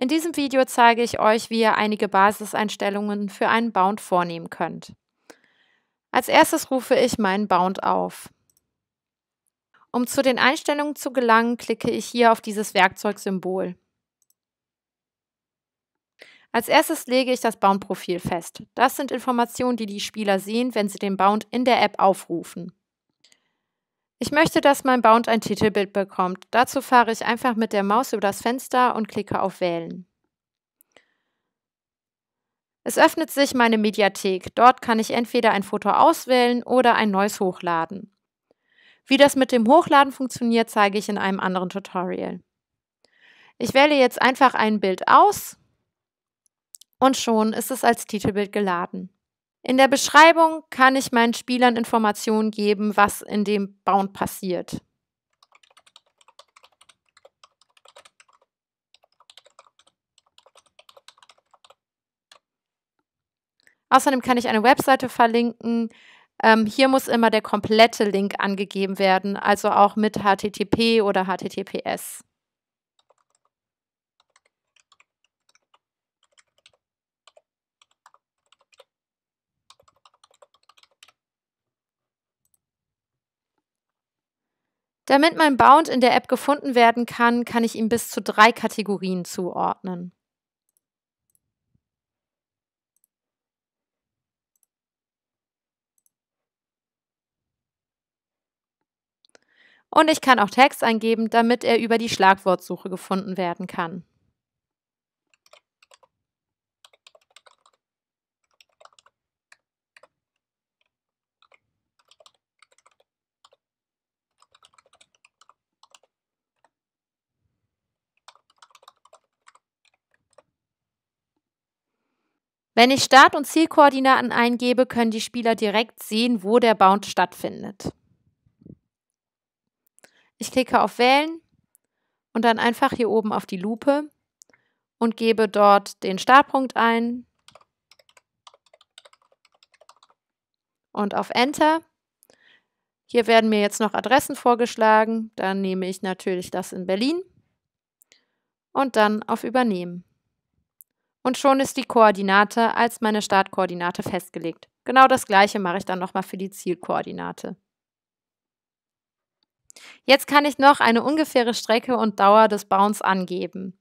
In diesem Video zeige ich euch, wie ihr einige Basiseinstellungen für einen Bound vornehmen könnt. Als erstes rufe ich meinen Bound auf. Um zu den Einstellungen zu gelangen, klicke ich hier auf dieses Werkzeugsymbol. Als erstes lege ich das Bound-Profil fest. Das sind Informationen, die die Spieler sehen, wenn sie den Bound in der App aufrufen. Ich möchte, dass mein Bound ein Titelbild bekommt. Dazu fahre ich einfach mit der Maus über das Fenster und klicke auf Wählen. Es öffnet sich meine Mediathek. Dort kann ich entweder ein Foto auswählen oder ein neues hochladen. Wie das mit dem Hochladen funktioniert, zeige ich in einem anderen Tutorial. Ich wähle jetzt einfach ein Bild aus und schon ist es als Titelbild geladen. In der Beschreibung kann ich meinen Spielern Informationen geben, was in dem Bound passiert. Außerdem kann ich eine Webseite verlinken. Ähm, hier muss immer der komplette Link angegeben werden, also auch mit HTTP oder HTTPS. Damit mein Bound in der App gefunden werden kann, kann ich ihm bis zu drei Kategorien zuordnen. Und ich kann auch Text eingeben, damit er über die Schlagwortsuche gefunden werden kann. Wenn ich Start- und Zielkoordinaten eingebe, können die Spieler direkt sehen, wo der Bound stattfindet. Ich klicke auf Wählen und dann einfach hier oben auf die Lupe und gebe dort den Startpunkt ein und auf Enter. Hier werden mir jetzt noch Adressen vorgeschlagen. Dann nehme ich natürlich das in Berlin und dann auf Übernehmen. Und schon ist die Koordinate als meine Startkoordinate festgelegt. Genau das gleiche mache ich dann nochmal für die Zielkoordinate. Jetzt kann ich noch eine ungefähre Strecke und Dauer des Bounds angeben.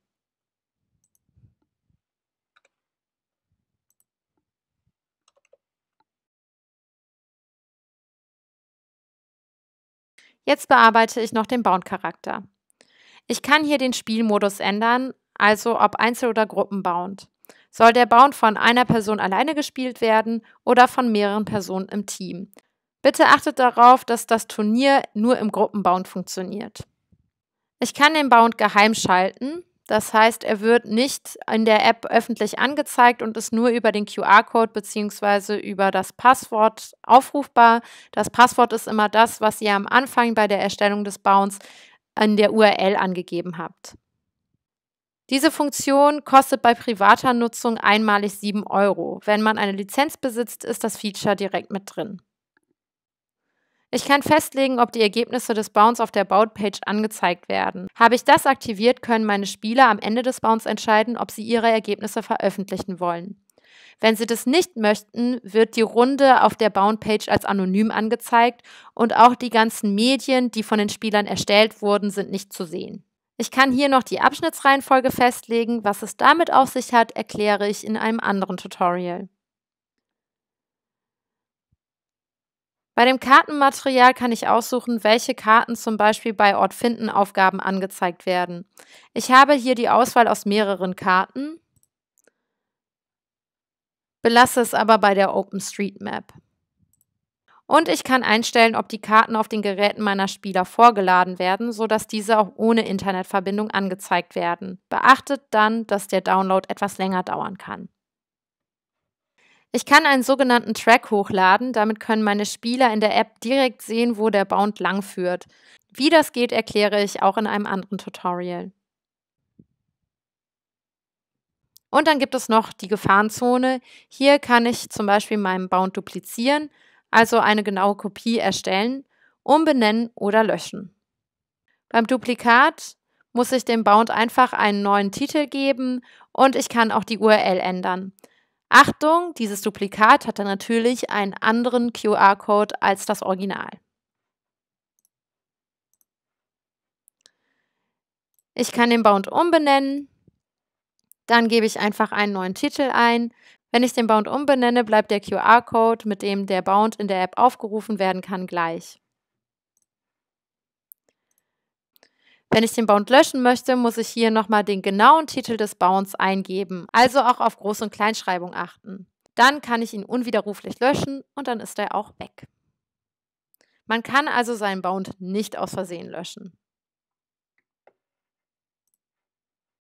Jetzt bearbeite ich noch den Bound-Charakter. Ich kann hier den Spielmodus ändern, also ob einzel- oder gruppenbound. Soll der Bound von einer Person alleine gespielt werden oder von mehreren Personen im Team? Bitte achtet darauf, dass das Turnier nur im Gruppenbound funktioniert. Ich kann den Bound geheim schalten, das heißt, er wird nicht in der App öffentlich angezeigt und ist nur über den QR-Code bzw. über das Passwort aufrufbar. Das Passwort ist immer das, was ihr am Anfang bei der Erstellung des Bounds in der URL angegeben habt. Diese Funktion kostet bei privater Nutzung einmalig 7 Euro. Wenn man eine Lizenz besitzt, ist das Feature direkt mit drin. Ich kann festlegen, ob die Ergebnisse des Bounds auf der About-Page angezeigt werden. Habe ich das aktiviert, können meine Spieler am Ende des Bounds entscheiden, ob sie ihre Ergebnisse veröffentlichen wollen. Wenn sie das nicht möchten, wird die Runde auf der Bound-Page als anonym angezeigt und auch die ganzen Medien, die von den Spielern erstellt wurden, sind nicht zu sehen. Ich kann hier noch die Abschnittsreihenfolge festlegen. Was es damit auf sich hat, erkläre ich in einem anderen Tutorial. Bei dem Kartenmaterial kann ich aussuchen, welche Karten zum Beispiel bei Ort finden Aufgaben angezeigt werden. Ich habe hier die Auswahl aus mehreren Karten, belasse es aber bei der OpenStreetMap. Und ich kann einstellen, ob die Karten auf den Geräten meiner Spieler vorgeladen werden, sodass diese auch ohne Internetverbindung angezeigt werden. Beachtet dann, dass der Download etwas länger dauern kann. Ich kann einen sogenannten Track hochladen, damit können meine Spieler in der App direkt sehen, wo der Bound langführt. Wie das geht, erkläre ich auch in einem anderen Tutorial. Und dann gibt es noch die Gefahrenzone. Hier kann ich zum Beispiel meinen Bound duplizieren also eine genaue Kopie erstellen, umbenennen oder löschen. Beim Duplikat muss ich dem Bound einfach einen neuen Titel geben und ich kann auch die URL ändern. Achtung, dieses Duplikat hat dann natürlich einen anderen QR-Code als das Original. Ich kann den Bound umbenennen, dann gebe ich einfach einen neuen Titel ein. Wenn ich den Bound umbenenne, bleibt der QR-Code, mit dem der Bound in der App aufgerufen werden kann, gleich. Wenn ich den Bound löschen möchte, muss ich hier nochmal den genauen Titel des Bounds eingeben, also auch auf Groß- und Kleinschreibung achten. Dann kann ich ihn unwiderruflich löschen und dann ist er auch weg. Man kann also seinen Bound nicht aus Versehen löschen.